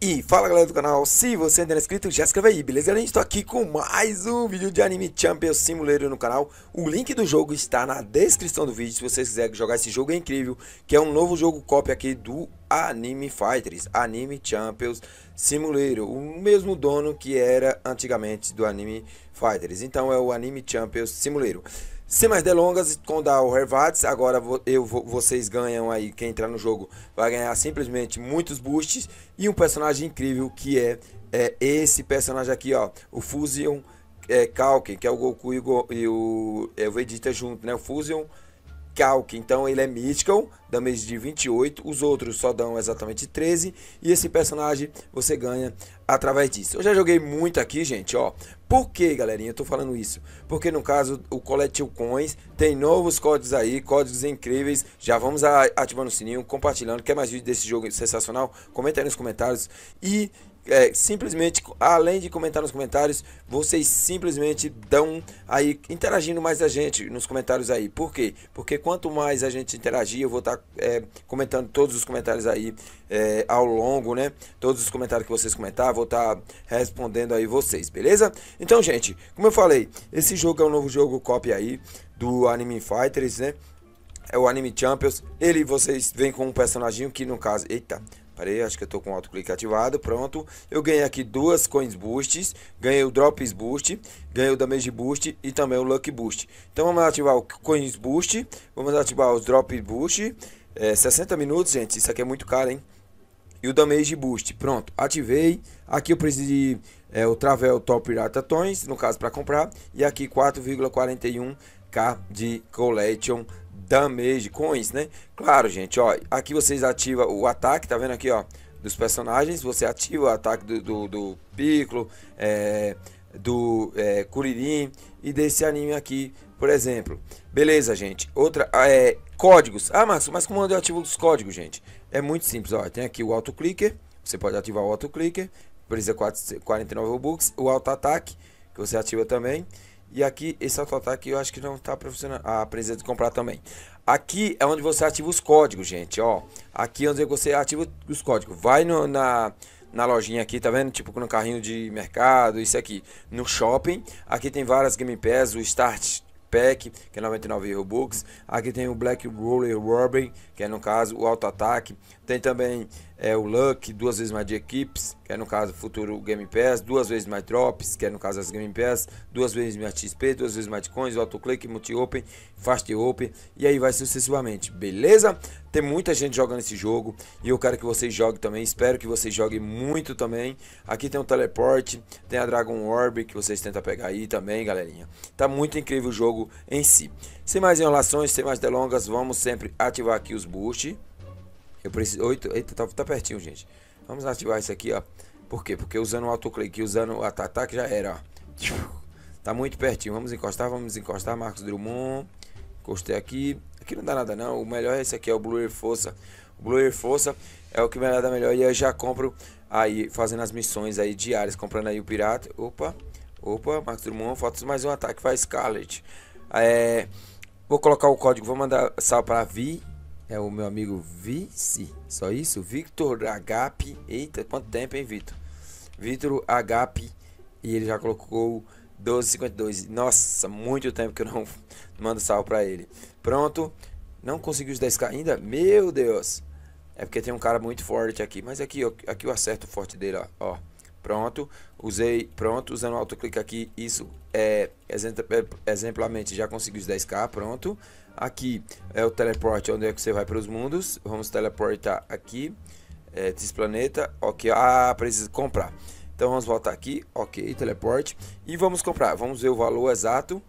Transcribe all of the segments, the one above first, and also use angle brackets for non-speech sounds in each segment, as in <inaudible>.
E fala galera do canal, se você ainda não é inscrito, já escreve aí, beleza? Galera, estou tá aqui com mais um vídeo de Anime Champions Simulator no canal. O link do jogo está na descrição do vídeo, se você quiser jogar esse jogo é incrível, que é um novo jogo cópia aqui do Anime Fighters, Anime Champions Simulator, o mesmo dono que era antigamente do Anime Fighters. Então é o Anime Champions Simulator. Sem mais delongas, com o Hervats, agora eu, vocês ganham aí, quem entrar no jogo vai ganhar simplesmente muitos boosts e um personagem incrível que é, é esse personagem aqui, ó, o Fusion é, Kalken, que é o Goku e o, e o, é, o Vegeta junto, né? O Fusion então ele é Mythical, damage de 28, os outros só dão exatamente 13, e esse personagem você ganha através disso. Eu já joguei muito aqui, gente, ó. Por que, galerinha, eu tô falando isso? Porque no caso, o Collective Coins tem novos códigos aí, códigos incríveis. Já vamos ativando o sininho, compartilhando. Quer mais vídeo desse jogo sensacional? Comenta aí nos comentários. E é, simplesmente, além de comentar nos comentários, vocês simplesmente dão aí, interagindo mais a gente nos comentários aí. Por quê? Porque quanto mais a gente interagir, eu vou estar tá, é, comentando todos os comentários aí é, ao longo, né? Todos os comentários que vocês comentar, vou estar tá respondendo aí vocês, beleza? Então, gente, como eu falei, esse jogo é um novo jogo copy aí do Anime Fighters, né? É o Anime Champions. Ele, vocês vêm com um personagem que no caso, eita, Parei, acho que eu tô com o clique ativado, pronto. Eu ganhei aqui duas coins boosts, ganhei o drops boost, ganhei o damage boost e também o luck boost. Então vamos ativar o coins boost, vamos ativar os drop boost. É, 60 minutos, gente, isso aqui é muito caro, hein? E o damage boost, pronto, ativei. Aqui eu preciso de é, o Travel Top Pirata Tons, no caso para comprar, e aqui 4,41k de collection damage coins, né? Claro, gente, ó, aqui vocês ativam o ataque, tá vendo aqui, ó, dos personagens, você ativa o ataque do, do, do Piccolo, é, do é, Kuririn e desse anime aqui, por exemplo. Beleza, gente, outra, ah, é, códigos. Ah, Marcos, mas como eu ativo os códigos, gente? É muito simples, ó, tem aqui o auto-clicker, você pode ativar o auto-clicker, precisa 49 Robux, o auto-ataque, que você ativa também, e aqui, esse auto-ataque eu acho que não está funcionando. Ah, precisa de comprar também. Aqui é onde você ativa os códigos, gente, ó. Aqui é onde você ativa os códigos. Vai no, na, na lojinha aqui, tá vendo? Tipo no carrinho de mercado, isso aqui. No shopping, aqui tem várias Game Pass, o Start Pack, que é 99 Robux. Aqui tem o Black Roller Robin, que é no caso o Alto Ataque. Tem também é, o Luck, duas vezes mais de equipes, que é no caso futuro Game Pass, duas vezes mais drops, que é no caso as Game Pass, duas vezes mais XP, duas vezes mais Coins, auto click, multi-open, fast open e aí vai sucessivamente, beleza? Tem muita gente jogando esse jogo e eu quero que vocês joguem também. Espero que vocês joguem muito também. Aqui tem o teleporte, tem a Dragon Orb que vocês tentam pegar aí também, galerinha. Tá muito incrível o jogo em si. Sem mais enrolações, sem mais delongas, vamos sempre ativar aqui os boosts. Eu preciso. Oito, eita, tá, tá, pertinho, gente. Vamos ativar isso aqui, ó. Por quê? Porque usando o autoclick, usando o ataque já era, ó. Tá muito pertinho. Vamos encostar, vamos encostar. Marcos Drummond. Encostei aqui aqui não dá nada não. O melhor é esse aqui, é o Blue Air Força. O Blue Air Força é o que me dá melhor. E eu já compro aí, fazendo as missões aí diárias. Comprando aí o Pirata. Opa, opa, Marcos Drummond. Fotos mais um ataque para Scarlet. É, vou colocar o código. Vou mandar sal para Vi. É o meu amigo Vice. Só isso. Victor HP. Eita, quanto tempo, hein, Victor? Victor HP. E ele já colocou 12,52. Nossa, muito tempo que eu não <laughs> mando salve pra ele. Pronto. Não conseguiu os 10k ainda? Meu Deus. É porque tem um cara muito forte aqui. Mas aqui, ó, aqui eu acerto o forte dele, ó. ó. Pronto. Usei, pronto. Usando o autoclique aqui, isso é, é exemplarmente já consegui os 10k, pronto. Aqui é o teleporte, onde é que você vai para os mundos. Vamos teleportar aqui. É, planeta. Ok, ah, preciso comprar. Então vamos voltar aqui, ok, teleporte. E vamos comprar, vamos ver o valor exato.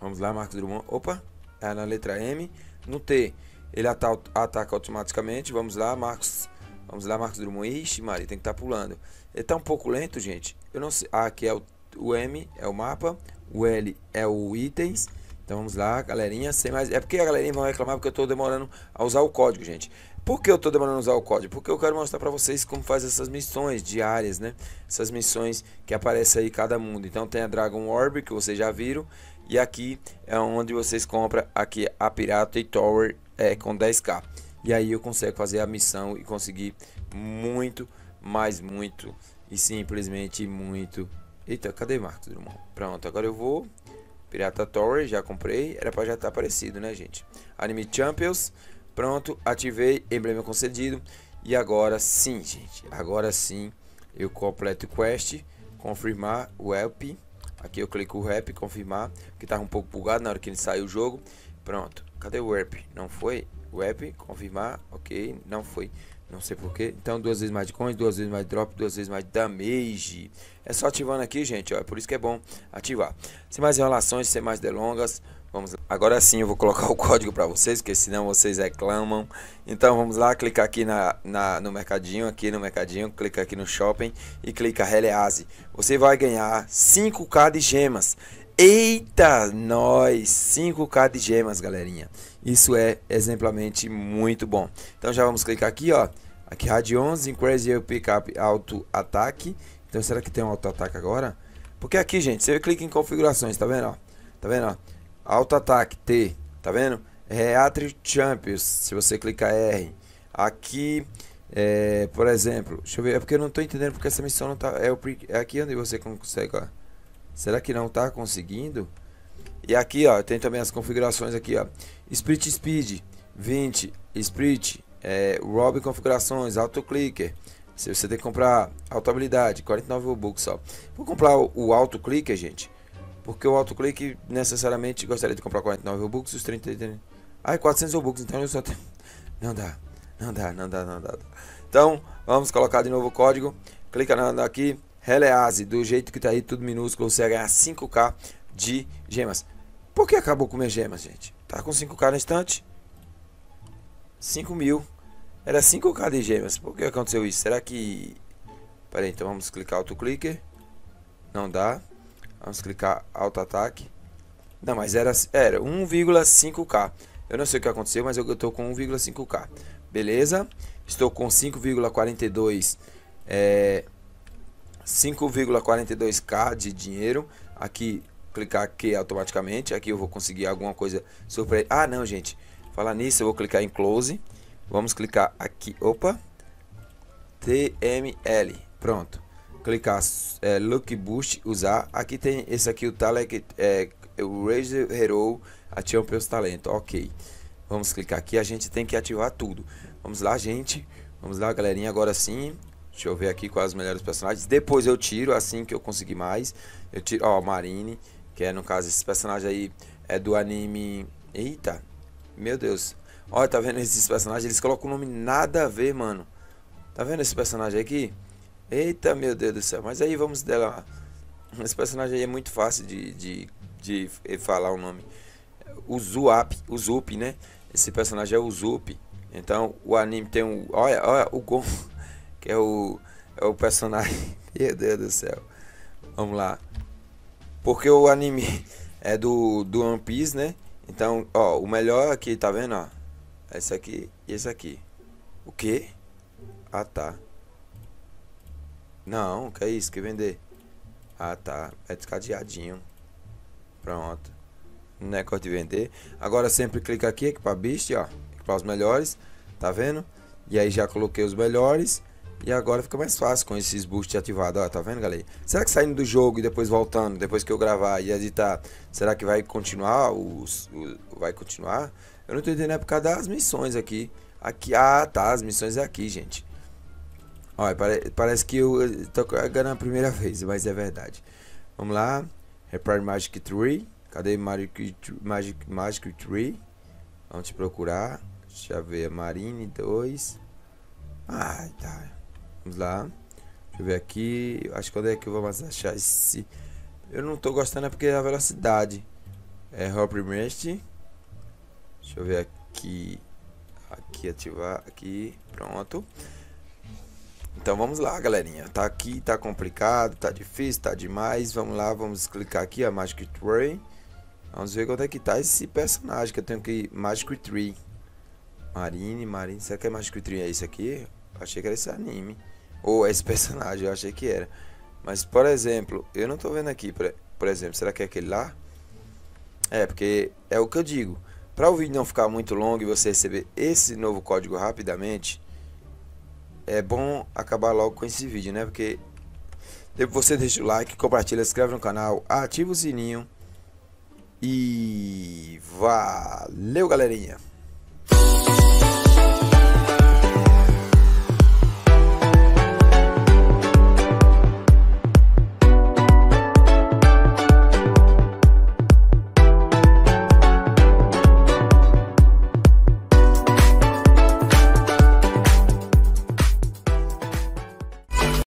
Vamos lá, Marcos Drummond, opa, é na letra M. No T, ele ata ataca automaticamente, vamos lá, Marcos, vamos lá, Marcos Drummond. Ixi, Maria, tem que estar tá pulando. Ele está um pouco lento, gente, eu não sei, ah, aqui é o, o M, é o mapa, o L é o itens. Então vamos lá, galerinha, sem mais... É porque a galerinha vai reclamar porque eu estou demorando a usar o código, gente. Por que eu estou demorando a usar o código? Porque eu quero mostrar para vocês como faz essas missões diárias, né? Essas missões que aparecem aí cada mundo. Então tem a Dragon Orb, que vocês já viram. E aqui é onde vocês compram aqui a Pirata e Tower é, com 10k. E aí eu consigo fazer a missão e conseguir muito, mais muito e simplesmente muito. Eita, cadê Marcos Drummond? Pronto, agora eu vou. Pirata Tower, já comprei. Era para já estar tá aparecido, né, gente? Anime Champions. Pronto, ativei, emblema concedido. E agora sim, gente. Agora sim, eu completo o quest, confirmar o help. Aqui eu clico o help, confirmar, que estava um pouco bugado na hora que ele saiu o jogo. Pronto, cadê o help? Não foi? O help, confirmar, ok, não foi. Não sei porquê. Então, duas vezes mais de coins, duas vezes mais de drop, duas vezes mais damage. É só ativando aqui, gente, ó. É por isso que é bom ativar. Sem mais enrolações, sem mais delongas. Vamos lá. Agora sim eu vou colocar <laughs> o código para vocês, porque senão vocês reclamam. Então vamos lá, clica aqui na, na, no mercadinho, aqui no mercadinho, clica aqui no shopping e clica Release. Você vai ganhar 5k de gemas. Eita, nós 5k de gemas, galerinha. Isso é exemplarmente muito bom. Então já vamos clicar aqui, ó. Aqui Rádio 11, Crazy Pickup Auto Ataque. Então será que tem um auto ataque agora? Porque aqui, gente, você clica em configurações, tá vendo, ó? Tá vendo, ó? Alto ataque, T. Tá vendo? Reatri é Champions, se você clicar R. Aqui, é, por exemplo, deixa eu ver, é porque eu não tô entendendo porque essa missão não tá... É, o, é aqui onde você consegue, ó. Será que não tá conseguindo? E aqui, ó, tem também as configurações aqui, ó. Split Speed, 20, Split, é, Rob Configurações, Auto Clicker. Se você tem que comprar auto habilidade, 49 bucks só. Vou comprar o, o auto clicker, gente. Porque o autoclick necessariamente gostaria de comprar 49 Robux e os 30. Ah, 400 Robux, então eu só tenho. <laughs> Não dá, não dá, não dá, não dá. Então, vamos colocar de novo o código. Clica na, aqui, Release, do jeito que tá aí, tudo minúsculo, você vai ganhar 5k de gemas. Por que acabou com minhas gemas, gente? Tá com 5k na estante? 5 mil. Era 5k de gemas. Por que aconteceu isso? Será que... Pera aí, então vamos clicar autoclicker. Não dá. Vamos clicar alto ataque. Não, mas era, era 1,5k. Eu não sei o que aconteceu, mas eu estou com 1,5k. Beleza? Estou com 5,42 é, 5,42k de dinheiro. Aqui, clicar aqui automaticamente. Aqui eu vou conseguir alguma coisa surpreendente. Ah, não, gente. Falar nisso, eu vou clicar em close. Vamos clicar aqui. Opa. TML. Pronto clicar é, Look Boost, usar. Aqui tem esse aqui, o Talent, é, o Razer Hero, a Champions Talento, ok. Vamos clicar aqui, a gente tem que ativar tudo. Vamos lá, gente. Vamos lá, galerinha, agora sim. Deixa eu ver aqui quais os melhores personagens. Depois eu tiro, assim que eu conseguir mais. Eu tiro, ó, Marine, que é, no caso, esse personagem aí é do anime... Eita, meu Deus. Olha, tá vendo esses personagens? Eles colocam o nome nada a ver, mano. Tá vendo esse personagem aqui? Eita, meu Deus do céu. Mas aí vamos dela. Esse personagem aí é muito fácil de, de, de falar o nome. O Zuap, o Zup, né? Esse personagem é o Zup. Então o anime tem um. Olha, olha o Gon, <laughs> que é o, é o personagem. <laughs> meu Deus do céu. Vamos lá. Porque o anime <laughs> é do, do One Piece, né? Então, ó, o melhor aqui, tá vendo? Ó, esse aqui e esse aqui. O que? Ah, tá. Não, que é isso? Que vender? Ah, tá. É descadeadinho. Pronto. Não é corte de vender. Agora sempre clica aqui, equipar bicho, ó. Equipar os melhores. Tá vendo? E aí já coloquei os melhores. E agora fica mais fácil com esses boosts ativados, ó, tá vendo, galera? Será que saindo do jogo e depois voltando, depois que eu gravar e editar, será que vai continuar os, os vai continuar? Eu não tô entendendo, é por causa das missões aqui. Aqui, ah, tá, as missões é aqui, gente. Olha, pare parece que eu tô cagando a primeira vez, mas é verdade. Vamos lá. repair Magic Tree. Cadê Magic, Magic, Magic Tree? Vamos te procurar. Deixa eu ver. Marine 2. Ah, tá. Vamos lá. Deixa eu ver aqui. Acho que quando é que eu vou mais achar esse. Eu não tô gostando é porque é a velocidade. É Hopper Mest. Deixa eu ver aqui. Aqui ativar. Aqui. Pronto. Então vamos lá, galerinha. Tá aqui, tá complicado, tá difícil, tá demais. Vamos lá, vamos clicar aqui, a Magic Tree. Vamos ver quanto é que tá esse personagem que eu tenho aqui, Magic Tree. Marine, Marine, será que é Magic Tree é isso aqui? Achei que era esse anime. Ou é esse <laughs> personagem, eu achei que era. Mas, por exemplo, eu não tô vendo aqui, por exemplo, será que é aquele lá? É, porque é o que eu digo. Para o vídeo não ficar muito longo e você receber esse novo código rapidamente, é bom acabar logo com esse vídeo, né? Porque você deixa o like, compartilha, inscreve no canal, ativa o sininho. E valeu, galerinha!